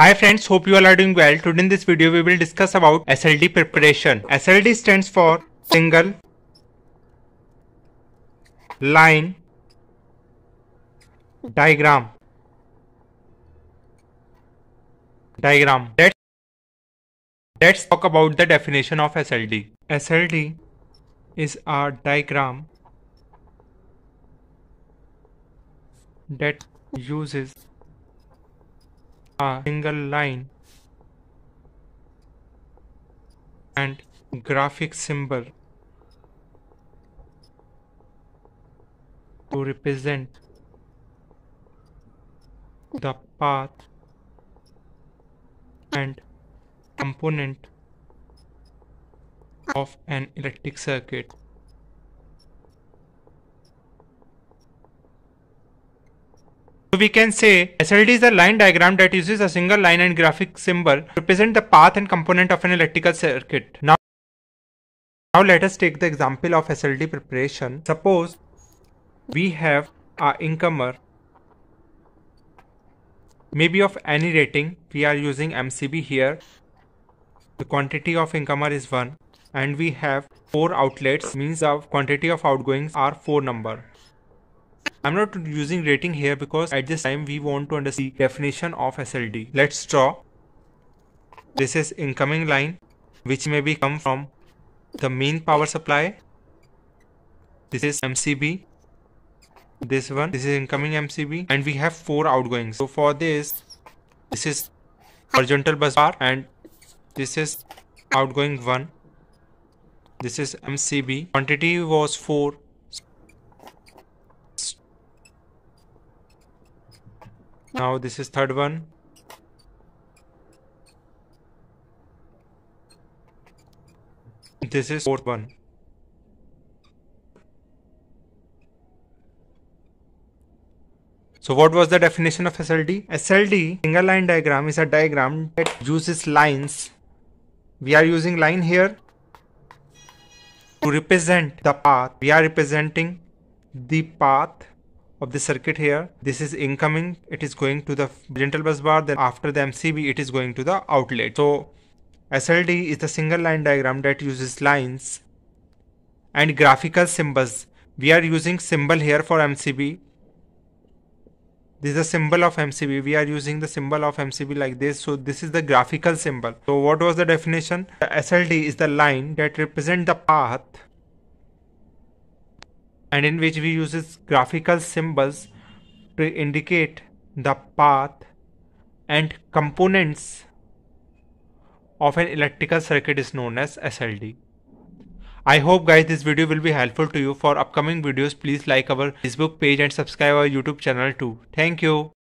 Hi friends, hope you all are doing well. Today in this video we will discuss about SLD preparation. SLD stands for single line diagram. Diagram. Let's, let's talk about the definition of SLD. SLD is a diagram that uses a single line and graphic symbol to represent the path and component of an electric circuit. So we can say SLD is a line diagram that uses a single line and graphic symbol to represent the path and component of an electrical circuit. Now, now let us take the example of SLD preparation. Suppose we have a incomer maybe of any rating we are using mcb here the quantity of incomer is 1 and we have 4 outlets means our quantity of outgoings are 4 number I'm not using rating here because at this time we want to understand the definition of SLD. Let's draw. This is incoming line which may be come from the main power supply. This is MCB. This one, this is incoming MCB and we have four outgoings. So for this, this is horizontal bus bar and this is outgoing one. This is MCB. Quantity was four Now this is third one. This is fourth one. So what was the definition of SLD? SLD, single line diagram, is a diagram that uses lines. We are using line here to represent the path. We are representing the path of the circuit here this is incoming it is going to the gentle bus bar then after the mcb it is going to the outlet so sld is the single line diagram that uses lines and graphical symbols we are using symbol here for mcb this is a symbol of mcb we are using the symbol of mcb like this so this is the graphical symbol so what was the definition the sld is the line that represent the path and in which we uses graphical symbols to indicate the path and components of an electrical circuit is known as SLD. I hope guys this video will be helpful to you. For upcoming videos please like our Facebook page and subscribe our YouTube channel too. Thank you.